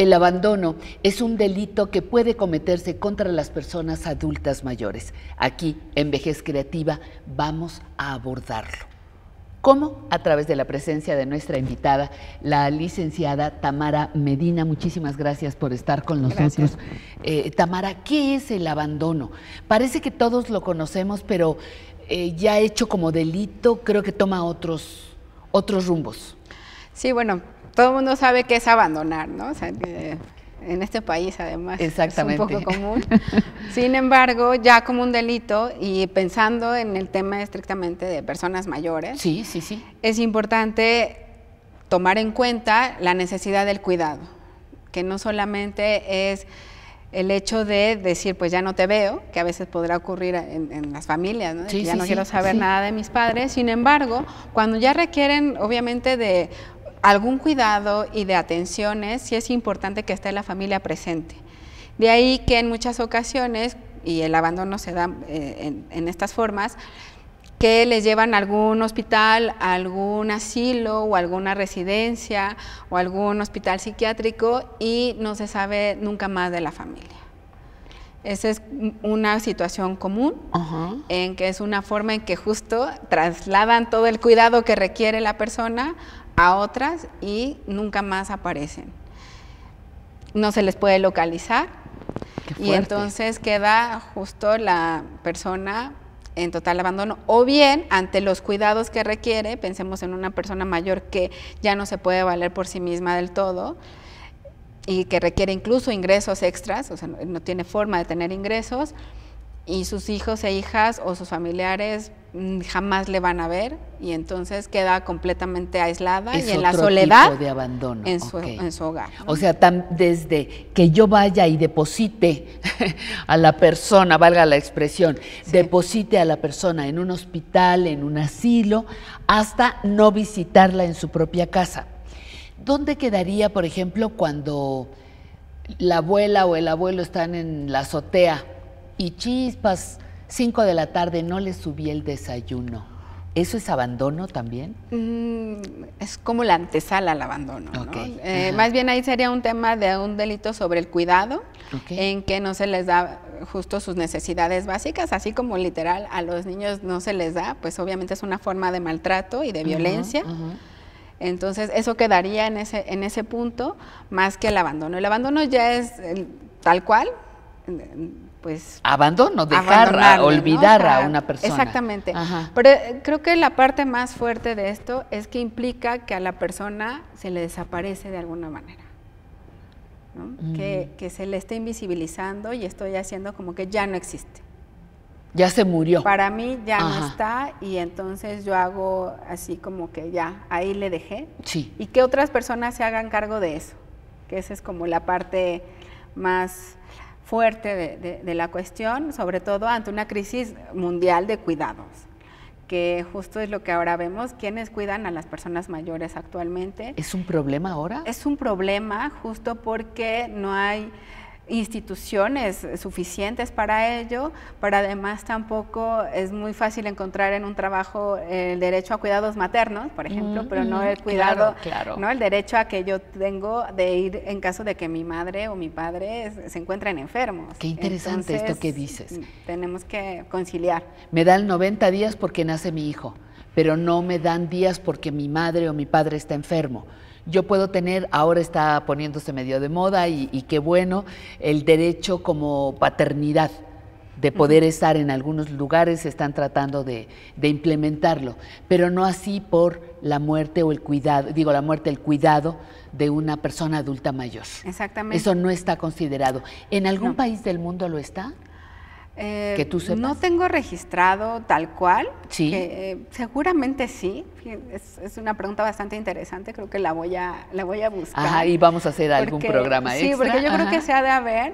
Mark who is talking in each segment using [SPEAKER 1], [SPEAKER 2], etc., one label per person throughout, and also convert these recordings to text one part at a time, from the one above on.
[SPEAKER 1] El abandono es un delito que puede cometerse contra las personas adultas mayores. Aquí, en Vejez Creativa, vamos a abordarlo. ¿Cómo? A través de la presencia de nuestra invitada, la licenciada Tamara Medina. Muchísimas gracias por estar con nosotros. Eh, Tamara, ¿qué es el abandono? Parece que todos lo conocemos, pero eh, ya hecho como delito, creo que toma otros, otros rumbos. Sí, bueno, todo el mundo
[SPEAKER 2] sabe que es abandonar, ¿no? O sea, en este país además es un poco común. Sin embargo, ya como un delito y pensando en el tema estrictamente de personas mayores, sí, sí, sí. es importante tomar en cuenta la necesidad del cuidado, que no solamente es el hecho de decir, pues ya no te veo, que a veces podrá ocurrir en, las familias, ¿no? ya no quiero saber nada de mis padres. Sin embargo, cuando ya requieren, obviamente, de algún cuidado y de atenciones, sí es importante que esté la familia presente. De ahí que en muchas ocasiones, y el abandono se da eh, en, estas formas, que les llevan a algún hospital, algún asilo o alguna residencia o algún hospital psiquiátrico y no se sabe nunca más de la familia. Esa es una situación común en que es una forma en que justo trasladan todo el cuidado que requiere la persona a otras y nunca más aparecen. No se les puede localizar
[SPEAKER 1] y entonces
[SPEAKER 2] queda justo la persona en total abandono o bien ante los cuidados que requiere, pensemos en una persona mayor que ya no se puede valer por sí misma del todo y que requiere incluso ingresos extras, o sea, no tiene forma de tener ingresos, y sus hijos e hijas o sus familiares mm, jamás le van a ver y entonces queda completamente aislada y en la soledad de
[SPEAKER 1] abandono. En, su, hogar. O sea, tan, desde que yo vaya y deposite a la persona, valga la expresión, deposite a la persona en un hospital, en un asilo, hasta no visitarla en su propia casa. ¿Dónde quedaría, por ejemplo, cuando la abuela o el abuelo están en la azotea? y chispas, 5 de la tarde, no les subí el desayuno. ¿Eso es abandono también?
[SPEAKER 2] Mm, es como la antesala al abandono.
[SPEAKER 1] Eh, más
[SPEAKER 2] bien ahí sería un tema de un delito sobre el cuidado, en que no se les da justo sus necesidades básicas, así como literal a los niños no se les da, pues obviamente es una forma de maltrato y de violencia. Entonces eso quedaría en ese, en ese punto más que el abandono. El abandono ya es eh, tal cual pues
[SPEAKER 1] abandono, dejar, olvidar a una persona. Exactamente.
[SPEAKER 2] Pero eh, creo que la parte más fuerte de esto es que implica que a la persona se le desaparece de alguna manera. Mm. Que, se le esté invisibilizando y estoy haciendo como que ya no existe.
[SPEAKER 1] Ya se murió.
[SPEAKER 2] Para mí ya no está y entonces yo hago así como que ya, ahí le dejé. Sí. Y que otras personas se hagan cargo de eso, que esa es como la parte más fuerte de, la cuestión, sobre todo ante una crisis mundial de cuidados que justo es lo que ahora vemos, quienes cuidan a las personas mayores actualmente.
[SPEAKER 1] ¿Es un problema ahora?
[SPEAKER 2] Es un problema justo porque no hay instituciones suficientes para ello, pero además tampoco es muy fácil encontrar en un trabajo el derecho a cuidados maternos, por ejemplo, pero no mm, el cuidado, no el derecho a que yo tengo de ir en caso de que mi madre o mi padre se encuentren enfermos. Qué interesante esto que dices.
[SPEAKER 1] Mm, tenemos que conciliar. Me dan 90 días porque nace mi hijo pero no me dan días porque mi madre o mi padre está enfermo. Yo puedo tener, ahora está poniéndose medio de moda y, qué bueno, el derecho como paternidad de poder estar en algunos lugares, están tratando de, implementarlo, pero no así por la muerte o el cuidado, digo la muerte, el cuidado de una persona adulta mayor. Exactamente. Eso no está considerado. ¿En algún país del mundo lo está?
[SPEAKER 2] Eh, tú No
[SPEAKER 1] tengo registrado tal cual. Sí. Eh,
[SPEAKER 2] seguramente sí. Es, una pregunta bastante interesante. Creo que la voy a, la voy a buscar. Ajá, y
[SPEAKER 1] vamos a hacer algún programa extra. Sí, porque yo creo que
[SPEAKER 2] se ha de haber.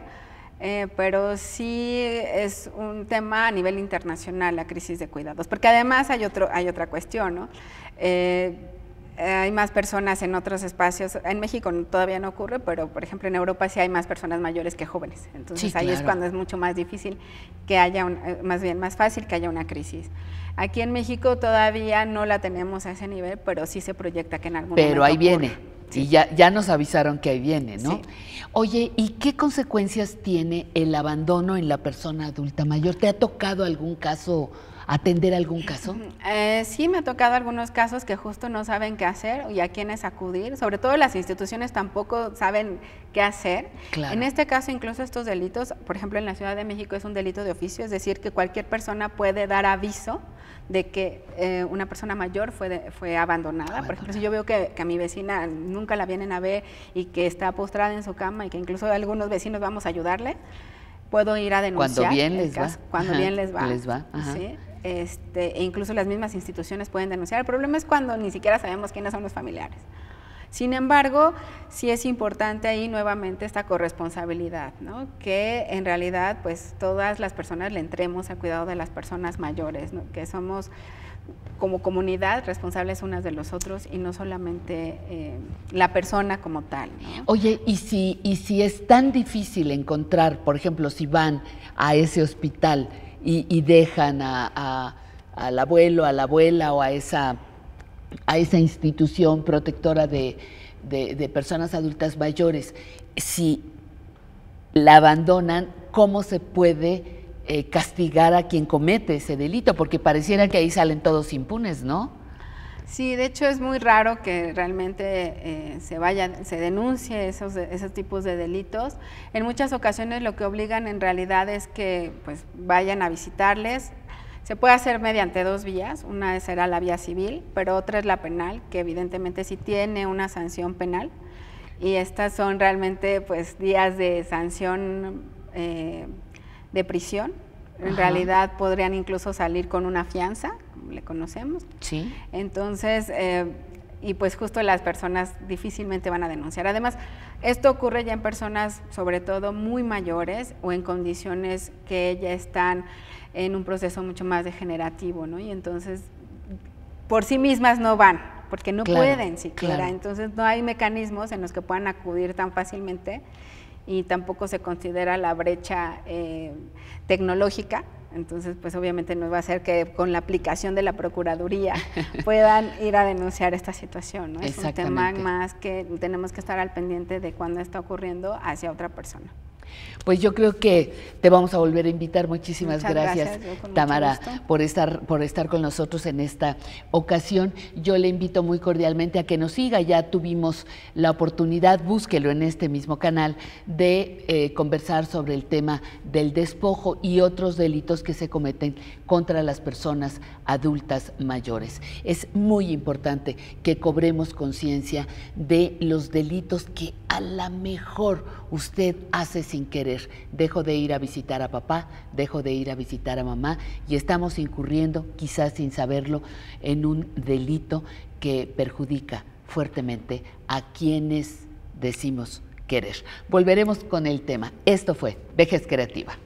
[SPEAKER 2] Eh, pero sí es un tema a nivel internacional la crisis de cuidados, porque además hay, otro, hay otra cuestión, ¿no? hay más personas en otros espacios. En México todavía no ocurre, pero por ejemplo en Europa sí hay más personas mayores que jóvenes. Entonces ahí es cuando es mucho más difícil que haya, un, eh, más bien más fácil que haya una crisis. Aquí en México todavía no la tenemos a ese nivel, pero sí se proyecta que en algún momento. Pero ahí
[SPEAKER 1] viene. Y ya, ya nos avisaron que ahí viene, ¿no? Oye, ¿y qué consecuencias tiene el abandono en la persona adulta mayor? ¿Te ha tocado algún caso? atender algún caso? Eh,
[SPEAKER 2] sí, me ha tocado algunos casos que justo no saben qué hacer y a quiénes acudir. Sobre todo las instituciones tampoco saben qué hacer. En este caso, incluso estos delitos, por ejemplo, en la Ciudad de México es un delito de oficio, es decir, que cualquier persona puede dar aviso de que eh, una persona mayor fue, fue abandonada. Por ejemplo, si yo veo que, a mi vecina nunca la vienen a ver y que está postrada en su cama y que incluso algunos vecinos vamos a ayudarle, puedo ir a denunciar. Cuando bien les va. Cuando bien les va. Les va. Este, e incluso las mismas instituciones pueden denunciar. El problema es cuando ni siquiera sabemos quiénes son los familiares. Sin embargo, sí es importante ahí nuevamente esta corresponsabilidad, ¿no? que en realidad pues todas las personas le entremos al cuidado de las personas mayores, que somos como comunidad responsables unas de los otros y no solamente eh, la persona como tal.
[SPEAKER 1] Oye, y y si es tan difícil encontrar, por ejemplo, si van a ese hospital, y, dejan a, al abuelo, a la abuela o a esa, institución protectora de, personas adultas mayores. Si la abandonan, ¿cómo se puede eh, castigar a quien comete ese delito? Porque pareciera que ahí salen todos impunes, ¿no?
[SPEAKER 2] Sí, de hecho es muy raro que realmente eh, se se denuncie esos, esos tipos de delitos. En muchas ocasiones lo que obligan en realidad es que pues vayan a visitarles. Se puede hacer mediante dos vías, una será la vía civil, pero otra es la penal, que evidentemente sí tiene una sanción penal. Y estas son realmente pues días de sanción eh, de prisión
[SPEAKER 1] en realidad
[SPEAKER 2] podrían incluso salir con una fianza, le conocemos. Sí. Entonces, eh, y pues justo las personas difícilmente van a denunciar. Además, esto ocurre ya en personas sobre todo muy mayores o en condiciones que ya están en un proceso mucho más degenerativo, ¿no? Y entonces, por sí mismas no van, porque no pueden siquiera. Entonces, no hay mecanismos en los que puedan acudir tan fácilmente y tampoco se considera la brecha eh, tecnológica. Entonces, pues obviamente no va a ser que con la aplicación de la Procuraduría puedan ir a denunciar esta situación. Es un tema más que tenemos que estar al pendiente de cuando está ocurriendo hacia otra persona.
[SPEAKER 1] Pues yo creo que te vamos a volver a invitar. Muchísimas gracias, Tamara, por estar, por estar con nosotros en esta ocasión. Yo le invito muy cordialmente a que nos siga. Ya tuvimos la oportunidad, búsquelo en este mismo canal, de eh, conversar sobre el tema del despojo y otros delitos que se cometen contra las personas adultas mayores. Es muy importante que cobremos conciencia de los delitos que a la mejor usted hace sin querer. Dejo de ir a visitar a papá, dejo de ir a visitar a mamá y estamos incurriendo, quizás sin saberlo, en un delito que perjudica fuertemente a quienes decimos querer. Volveremos con el tema. Esto fue Vejez Creativa.